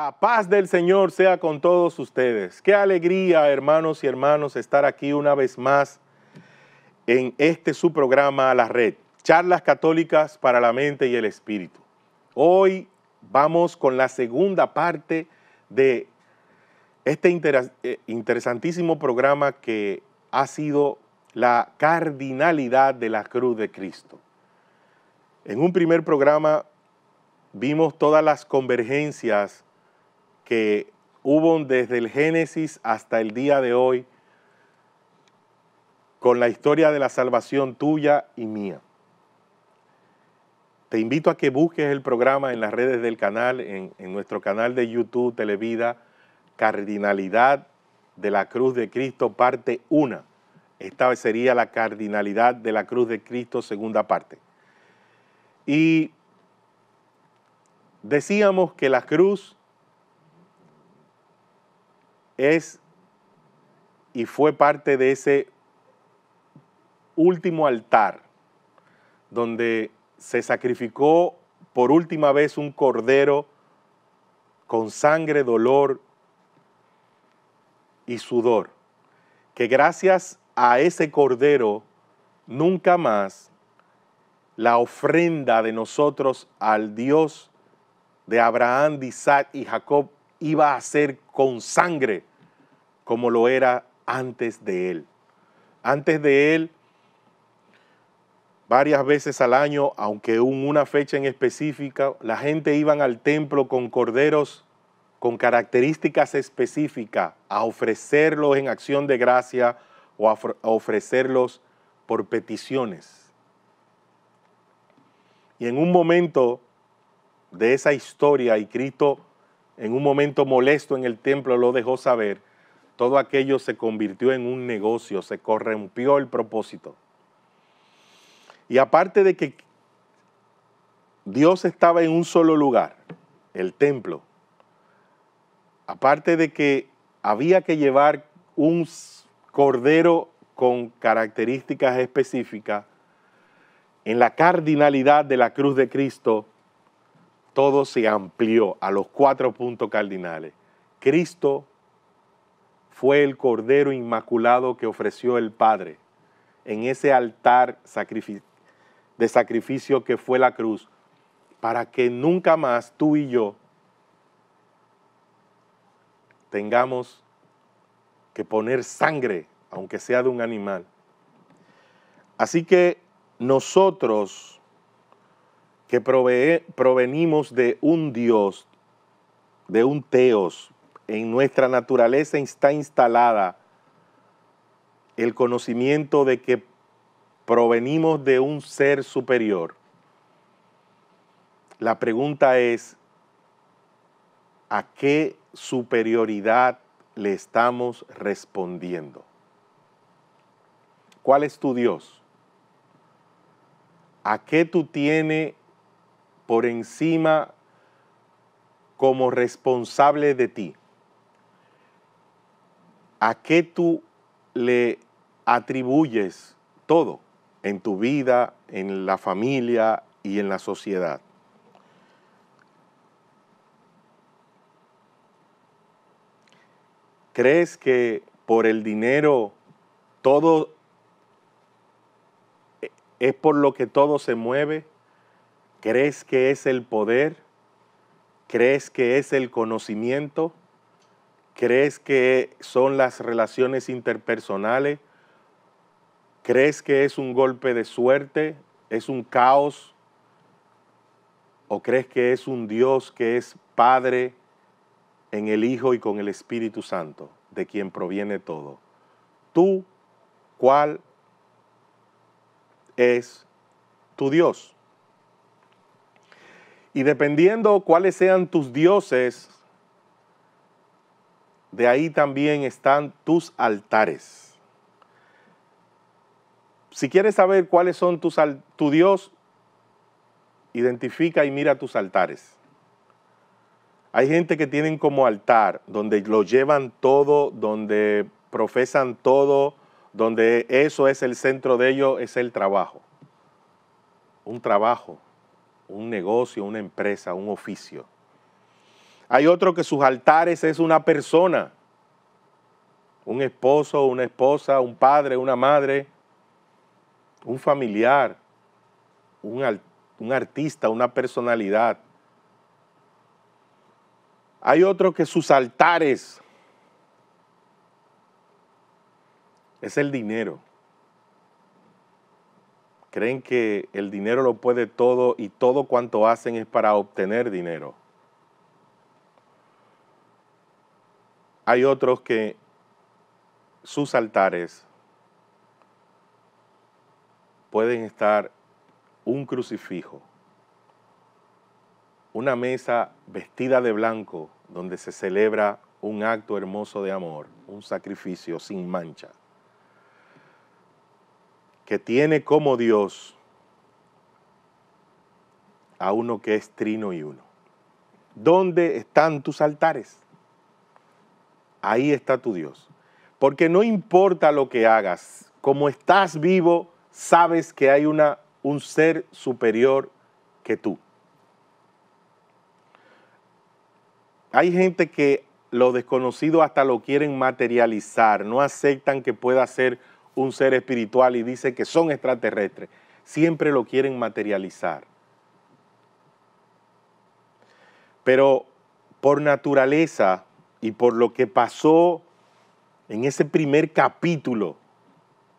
La paz del Señor sea con todos ustedes. Qué alegría, hermanos y hermanos, estar aquí una vez más en este su programa a La Red, Charlas Católicas para la Mente y el Espíritu. Hoy vamos con la segunda parte de este eh, interesantísimo programa que ha sido la cardinalidad de la cruz de Cristo. En un primer programa vimos todas las convergencias que hubo desde el Génesis hasta el día de hoy con la historia de la salvación tuya y mía. Te invito a que busques el programa en las redes del canal, en, nuestro canal de YouTube Televida, Cardinalidad de la Cruz de Cristo, parte 1. Esta sería la Cardinalidad de la Cruz de Cristo, segunda parte. Y decíamos que la cruz es y fue parte de ese último altar donde se sacrificó por última vez un cordero con sangre, dolor y sudor, que gracias a ese cordero nunca más la ofrenda de nosotros al Dios de Abraham, de Isaac y Jacob iba a ser con sangre como lo era antes de él. Antes de él, varias veces al año, aunque en una fecha en específica, la gente iba al templo con corderos con características específicas a ofrecerlos en acción de gracia o a ofrecerlos por peticiones. Y en un momento de esa historia, y Cristo en un momento molesto en el templo lo dejó saber, todo aquello se convirtió en un negocio, se corrompió el propósito. Y aparte de que Dios estaba en un solo lugar, el templo, aparte de que había que llevar un cordero con características específicas, en la cardinalidad de la cruz de Cristo, todo se amplió a los cuatro puntos cardinales. Cristo fue el Cordero Inmaculado que ofreció el Padre en ese altar de sacrificio que fue la cruz, para que nunca más tú y yo tengamos que poner sangre, aunque sea de un animal. Así que nosotros que provenimos de un Dios, de un Teos, en nuestra naturaleza está instalada el conocimiento de que provenimos de un ser superior. La pregunta es, ¿a qué superioridad le estamos respondiendo? ¿Cuál es tu Dios? ¿A qué tú tienes por encima como responsable de ti? ¿a qué tú le atribuyes todo en tu vida, en la familia y en la sociedad? ¿Crees que por el dinero todo es por lo que todo se mueve? ¿Crees que es el poder? ¿Crees que es el conocimiento? ¿Crees que son las relaciones interpersonales? ¿Crees que es un golpe de suerte? ¿Es un caos? ¿O crees que es un Dios que es Padre en el Hijo y con el Espíritu Santo, de quien proviene todo? ¿Tú cuál es tu Dios? Y dependiendo cuáles sean tus dioses, de ahí también están tus altares. Si quieres saber cuáles son tus tu Dios, identifica y mira tus altares. Hay gente que tienen como altar, donde lo llevan todo, donde profesan todo, donde eso es el centro de ello, es el trabajo. Un trabajo, un negocio, una empresa, un oficio. Hay otro que sus altares es una persona, un esposo, una esposa, un padre, una madre, un familiar, un, artista, una personalidad. Hay otro que sus altares es el dinero. Creen que el dinero lo puede todo y todo cuanto hacen es para obtener dinero. Hay otros que sus altares pueden estar un crucifijo, una mesa vestida de blanco donde se celebra un acto hermoso de amor, un sacrificio sin mancha, que tiene como Dios a uno que es trino y uno. ¿Dónde están tus altares? ahí está tu Dios. Porque no importa lo que hagas, como estás vivo, sabes que hay una, un ser superior que tú. Hay gente que lo desconocido hasta lo quieren materializar, no aceptan que pueda ser un ser espiritual y dicen que son extraterrestres. Siempre lo quieren materializar. Pero por naturaleza, y por lo que pasó en ese primer capítulo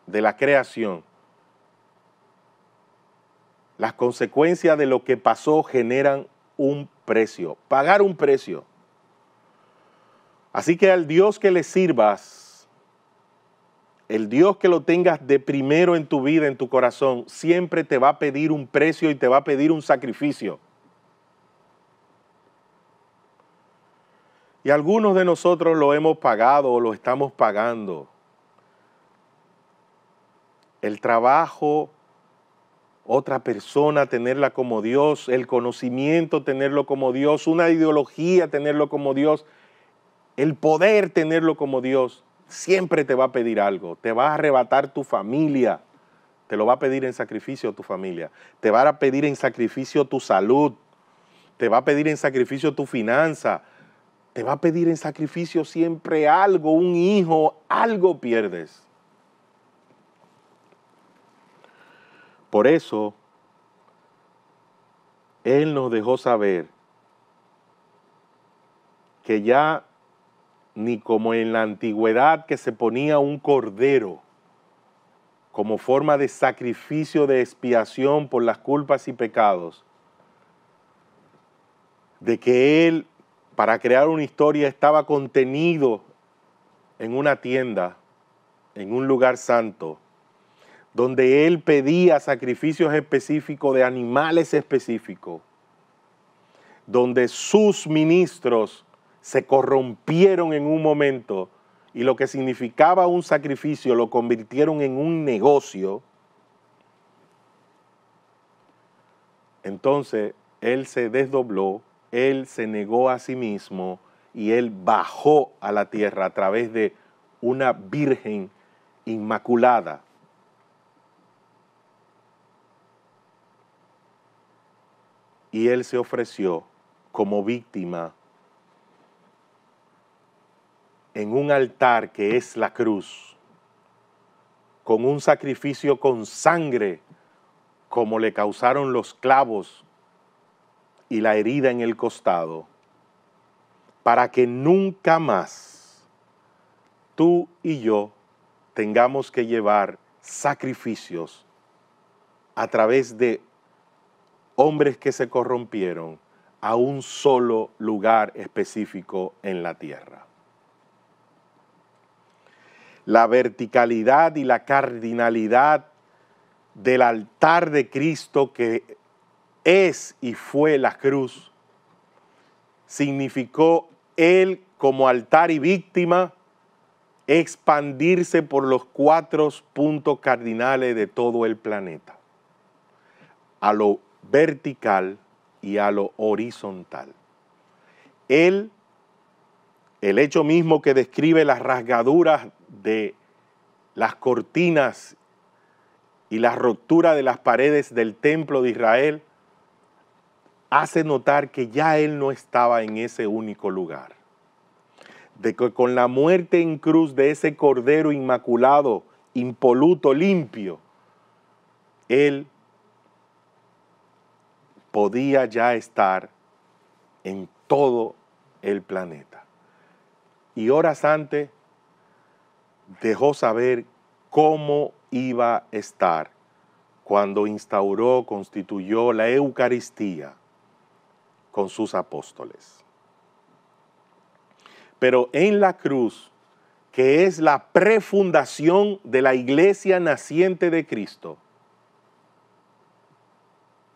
de la creación, las consecuencias de lo que pasó generan un precio, pagar un precio. Así que al Dios que le sirvas, el Dios que lo tengas de primero en tu vida, en tu corazón, siempre te va a pedir un precio y te va a pedir un sacrificio. Y algunos de nosotros lo hemos pagado o lo estamos pagando. El trabajo, otra persona tenerla como Dios, el conocimiento tenerlo como Dios, una ideología tenerlo como Dios, el poder tenerlo como Dios, siempre te va a pedir algo. Te va a arrebatar tu familia. Te lo va a pedir en sacrificio tu familia. Te va a pedir en sacrificio tu salud. Te va a pedir en sacrificio tu finanza te va a pedir en sacrificio siempre algo, un hijo, algo pierdes. Por eso, Él nos dejó saber que ya ni como en la antigüedad que se ponía un cordero como forma de sacrificio de expiación por las culpas y pecados, de que Él para crear una historia estaba contenido en una tienda, en un lugar santo, donde él pedía sacrificios específicos de animales específicos, donde sus ministros se corrompieron en un momento y lo que significaba un sacrificio lo convirtieron en un negocio, entonces él se desdobló él se negó a sí mismo y Él bajó a la tierra a través de una virgen inmaculada. Y Él se ofreció como víctima en un altar que es la cruz, con un sacrificio con sangre, como le causaron los clavos y la herida en el costado, para que nunca más tú y yo tengamos que llevar sacrificios a través de hombres que se corrompieron a un solo lugar específico en la tierra. La verticalidad y la cardinalidad del altar de Cristo que es y fue la cruz, significó él como altar y víctima expandirse por los cuatro puntos cardinales de todo el planeta, a lo vertical y a lo horizontal. Él, el hecho mismo que describe las rasgaduras de las cortinas y la ruptura de las paredes del templo de Israel, hace notar que ya él no estaba en ese único lugar. De que con la muerte en cruz de ese cordero inmaculado, impoluto, limpio, él podía ya estar en todo el planeta. Y horas antes dejó saber cómo iba a estar cuando instauró, constituyó la Eucaristía con sus apóstoles. Pero en la cruz, que es la prefundación de la iglesia naciente de Cristo,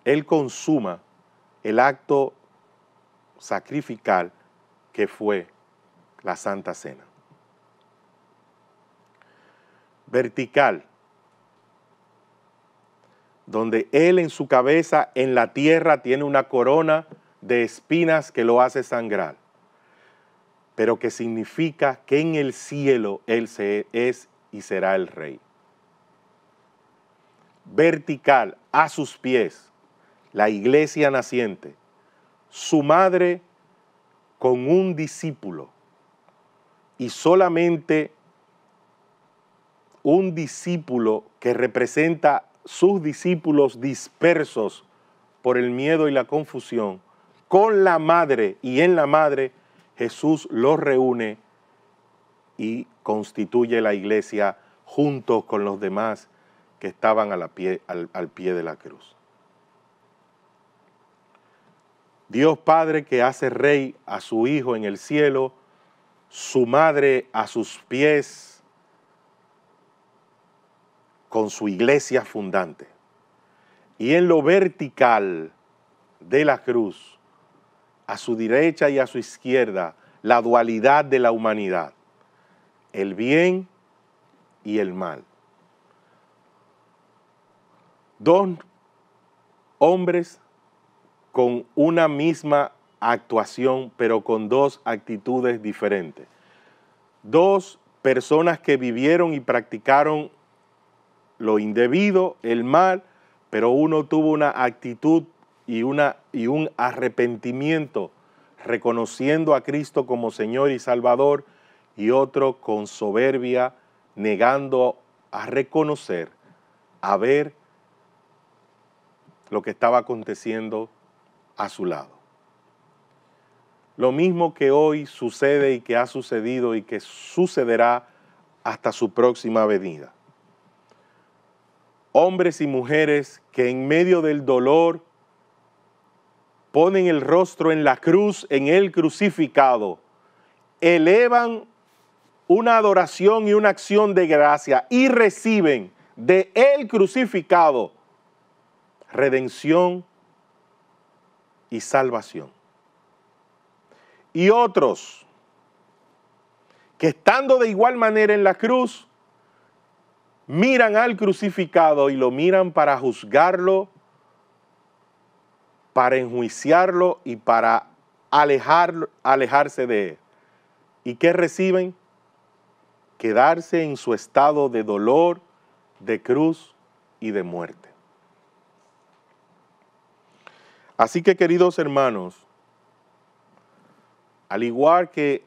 Él consuma el acto sacrificial que fue la Santa Cena. Vertical, donde Él en su cabeza en la tierra tiene una corona de espinas que lo hace sangrar, pero que significa que en el cielo Él se es y será el rey. Vertical, a sus pies, la iglesia naciente, su madre con un discípulo y solamente un discípulo que representa sus discípulos dispersos por el miedo y la confusión con la madre y en la madre, Jesús los reúne y constituye la iglesia junto con los demás que estaban al pie de la cruz. Dios Padre que hace rey a su Hijo en el cielo, su madre a sus pies, con su iglesia fundante. Y en lo vertical de la cruz, a su derecha y a su izquierda, la dualidad de la humanidad, el bien y el mal. Dos hombres con una misma actuación, pero con dos actitudes diferentes. Dos personas que vivieron y practicaron lo indebido, el mal, pero uno tuvo una actitud y, una, y un arrepentimiento, reconociendo a Cristo como Señor y Salvador, y otro con soberbia, negando a reconocer, a ver lo que estaba aconteciendo a su lado. Lo mismo que hoy sucede y que ha sucedido y que sucederá hasta su próxima venida. Hombres y mujeres que en medio del dolor, ponen el rostro en la cruz, en el crucificado, elevan una adoración y una acción de gracia y reciben de el crucificado redención y salvación. Y otros que estando de igual manera en la cruz, miran al crucificado y lo miran para juzgarlo para enjuiciarlo y para alejarse de él. ¿Y qué reciben? Quedarse en su estado de dolor, de cruz y de muerte. Así que queridos hermanos, al igual que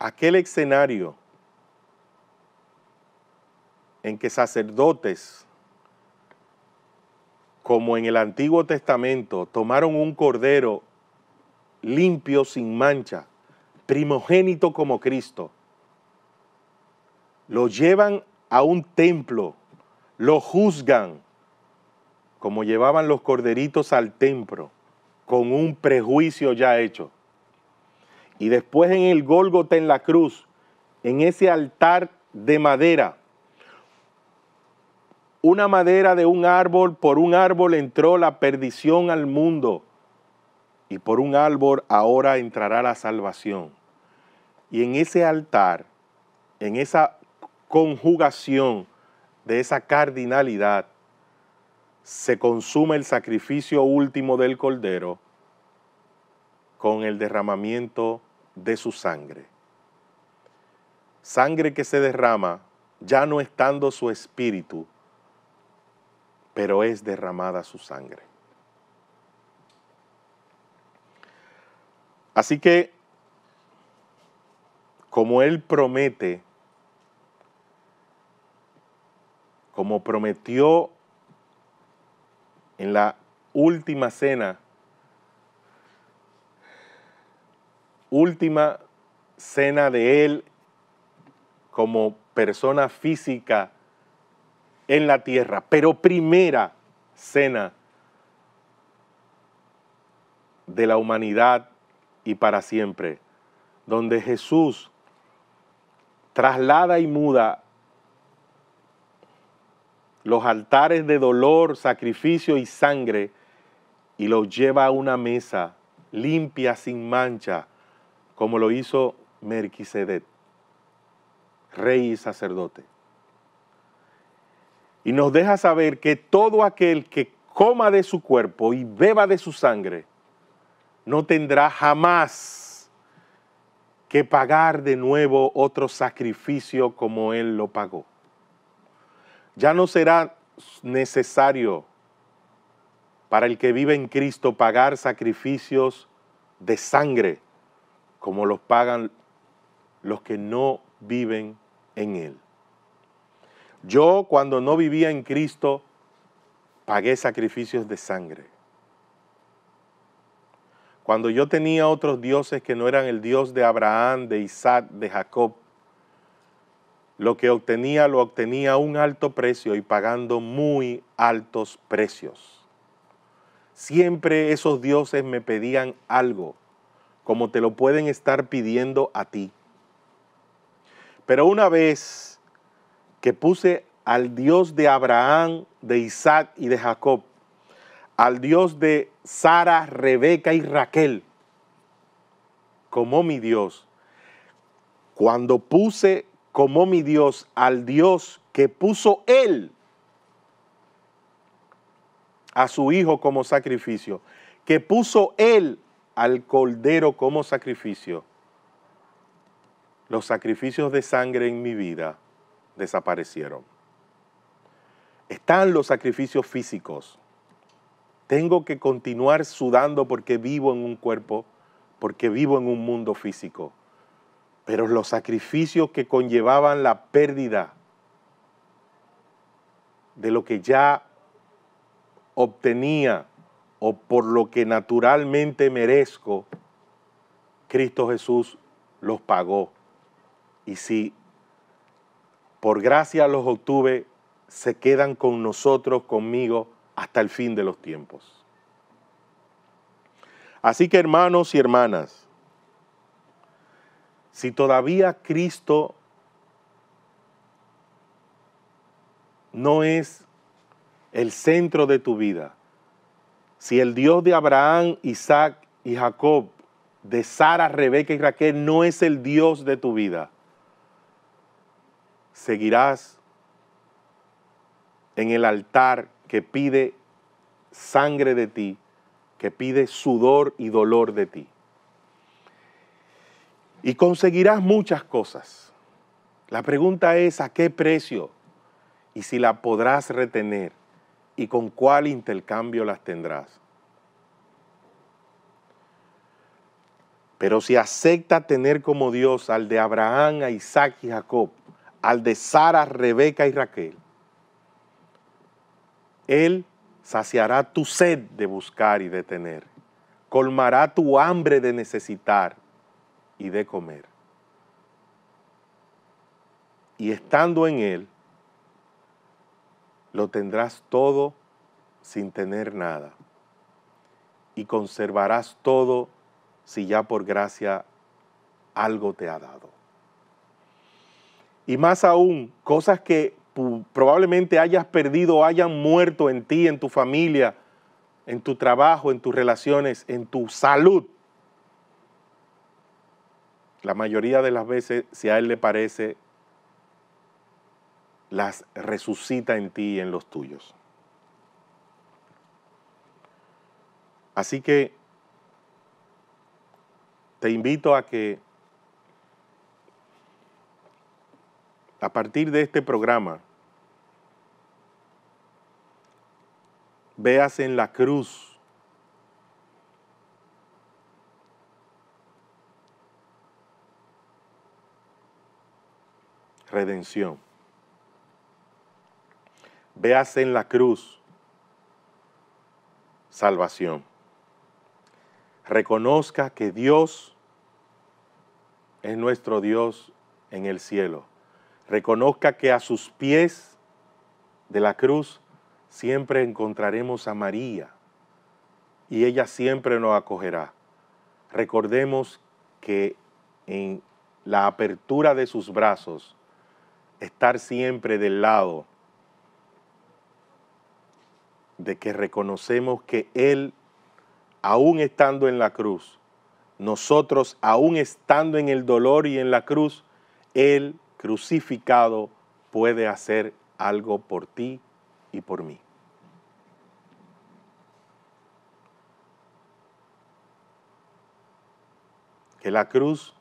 aquel escenario en que sacerdotes como en el Antiguo Testamento, tomaron un cordero limpio, sin mancha, primogénito como Cristo, lo llevan a un templo, lo juzgan, como llevaban los corderitos al templo, con un prejuicio ya hecho. Y después en el Gólgota, en la cruz, en ese altar de madera, una madera de un árbol, por un árbol entró la perdición al mundo, y por un árbol ahora entrará la salvación. Y en ese altar, en esa conjugación de esa cardinalidad, se consume el sacrificio último del Cordero con el derramamiento de su sangre. Sangre que se derrama ya no estando su espíritu, pero es derramada su sangre. Así que, como Él promete, como prometió en la última cena, última cena de Él como persona física en la tierra, pero primera cena de la humanidad y para siempre, donde Jesús traslada y muda los altares de dolor, sacrificio y sangre y los lleva a una mesa limpia, sin mancha, como lo hizo Merquisedec, rey y sacerdote y nos deja saber que todo aquel que coma de su cuerpo y beba de su sangre, no tendrá jamás que pagar de nuevo otro sacrificio como Él lo pagó. Ya no será necesario para el que vive en Cristo pagar sacrificios de sangre como los pagan los que no viven en Él. Yo cuando no vivía en Cristo, pagué sacrificios de sangre. Cuando yo tenía otros dioses que no eran el Dios de Abraham, de Isaac, de Jacob, lo que obtenía lo obtenía a un alto precio y pagando muy altos precios. Siempre esos dioses me pedían algo, como te lo pueden estar pidiendo a ti. Pero una vez que puse al Dios de Abraham, de Isaac y de Jacob, al Dios de Sara, Rebeca y Raquel, como mi Dios. Cuando puse como mi Dios al Dios que puso él a su hijo como sacrificio, que puso él al cordero como sacrificio, los sacrificios de sangre en mi vida desaparecieron. Están los sacrificios físicos. Tengo que continuar sudando porque vivo en un cuerpo, porque vivo en un mundo físico. Pero los sacrificios que conllevaban la pérdida de lo que ya obtenía o por lo que naturalmente merezco, Cristo Jesús los pagó. Y si por gracia los obtuve, se quedan con nosotros, conmigo, hasta el fin de los tiempos. Así que hermanos y hermanas, si todavía Cristo no es el centro de tu vida, si el Dios de Abraham, Isaac y Jacob, de Sara, Rebeca y Raquel, no es el Dios de tu vida, seguirás en el altar que pide sangre de ti, que pide sudor y dolor de ti. Y conseguirás muchas cosas. La pregunta es a qué precio y si la podrás retener y con cuál intercambio las tendrás. Pero si acepta tener como Dios al de Abraham, a Isaac y Jacob, al de Sara, Rebeca y Raquel. Él saciará tu sed de buscar y de tener, colmará tu hambre de necesitar y de comer. Y estando en Él, lo tendrás todo sin tener nada, y conservarás todo si ya por gracia algo te ha dado y más aún cosas que probablemente hayas perdido o hayan muerto en ti, en tu familia, en tu trabajo, en tus relaciones, en tu salud. La mayoría de las veces, si a Él le parece, las resucita en ti y en los tuyos. Así que te invito a que a partir de este programa, veas en la cruz redención. Veas en la cruz salvación. Reconozca que Dios es nuestro Dios en el cielo Reconozca que a sus pies de la cruz siempre encontraremos a María y ella siempre nos acogerá. Recordemos que en la apertura de sus brazos, estar siempre del lado de que reconocemos que Él, aún estando en la cruz, nosotros, aún estando en el dolor y en la cruz, Él crucificado puede hacer algo por ti y por mí. Que la cruz,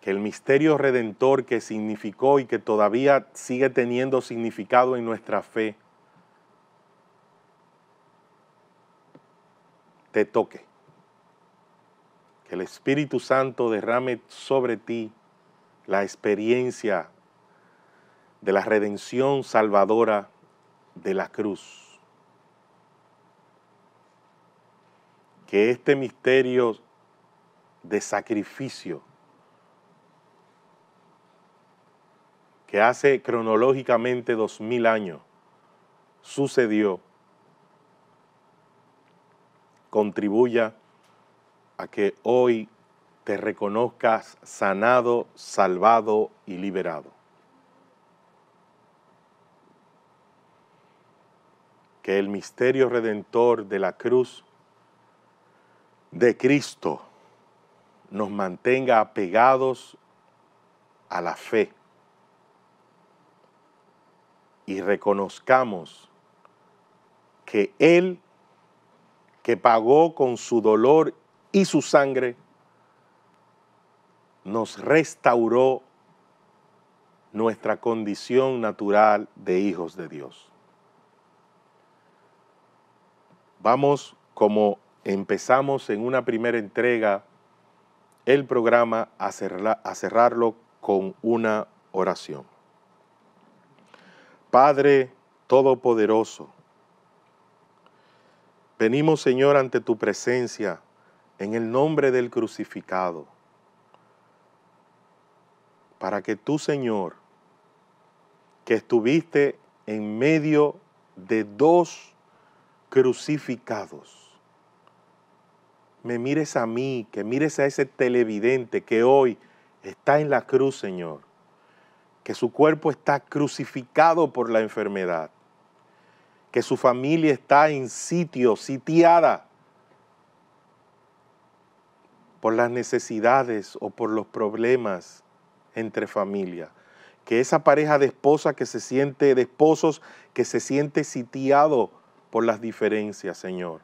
que el misterio redentor que significó y que todavía sigue teniendo significado en nuestra fe, te toque. Que el Espíritu Santo derrame sobre ti la experiencia de la redención salvadora de la cruz. Que este misterio de sacrificio que hace cronológicamente dos mil años sucedió contribuya a que hoy te reconozcas sanado, salvado y liberado. Que el misterio redentor de la cruz de Cristo nos mantenga apegados a la fe y reconozcamos que Él, que pagó con su dolor y su sangre, nos restauró nuestra condición natural de hijos de Dios. Vamos, como empezamos en una primera entrega, el programa a, cerrarlo con una oración. Padre Todopoderoso, venimos Señor ante tu presencia en el nombre del crucificado para que tú, Señor, que estuviste en medio de dos crucificados, me mires a mí, que mires a ese televidente que hoy está en la cruz, Señor, que su cuerpo está crucificado por la enfermedad, que su familia está en sitio, sitiada por las necesidades o por los problemas entre familia. Que esa pareja de esposa que se siente, de esposos que se siente sitiado por las diferencias, Señor.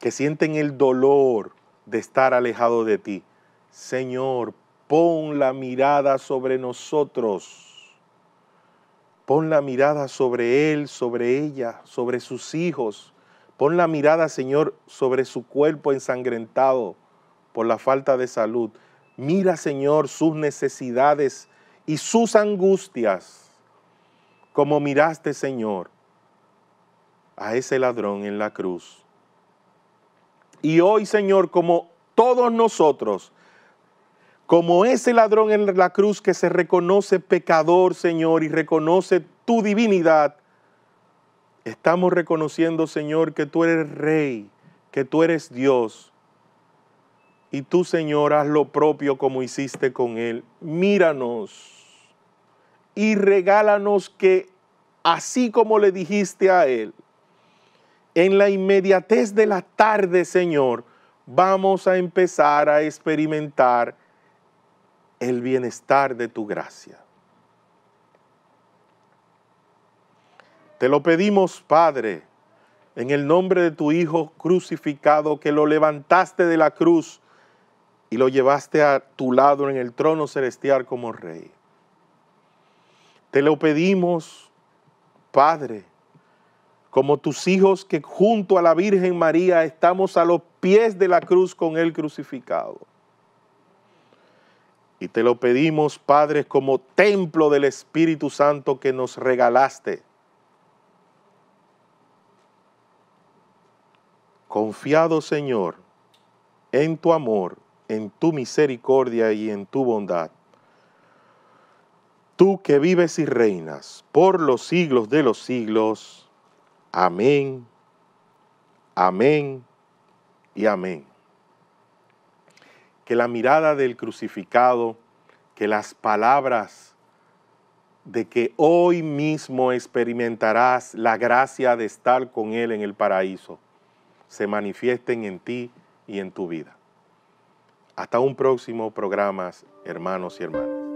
Que sienten el dolor de estar alejado de ti. Señor, pon la mirada sobre nosotros. Pon la mirada sobre él, sobre ella, sobre sus hijos. Pon la mirada, Señor, sobre su cuerpo ensangrentado por la falta de salud. Mira, Señor, sus necesidades y sus angustias, como miraste, Señor, a ese ladrón en la cruz. Y hoy, Señor, como todos nosotros, como ese ladrón en la cruz que se reconoce pecador, Señor, y reconoce tu divinidad, estamos reconociendo, Señor, que tú eres rey, que tú eres Dios y tú, Señor, haz lo propio como hiciste con Él. Míranos y regálanos que, así como le dijiste a Él, en la inmediatez de la tarde, Señor, vamos a empezar a experimentar el bienestar de tu gracia. Te lo pedimos, Padre, en el nombre de tu Hijo crucificado, que lo levantaste de la cruz y lo llevaste a tu lado en el trono celestial como rey. Te lo pedimos, Padre, como tus hijos que junto a la Virgen María estamos a los pies de la cruz con Él crucificado. Y te lo pedimos, Padre, como templo del Espíritu Santo que nos regalaste. Confiado, Señor, en tu amor en tu misericordia y en tu bondad. Tú que vives y reinas por los siglos de los siglos. Amén, amén y amén. Que la mirada del crucificado, que las palabras de que hoy mismo experimentarás la gracia de estar con Él en el paraíso, se manifiesten en ti y en tu vida. Hasta un próximo programa, hermanos y hermanas.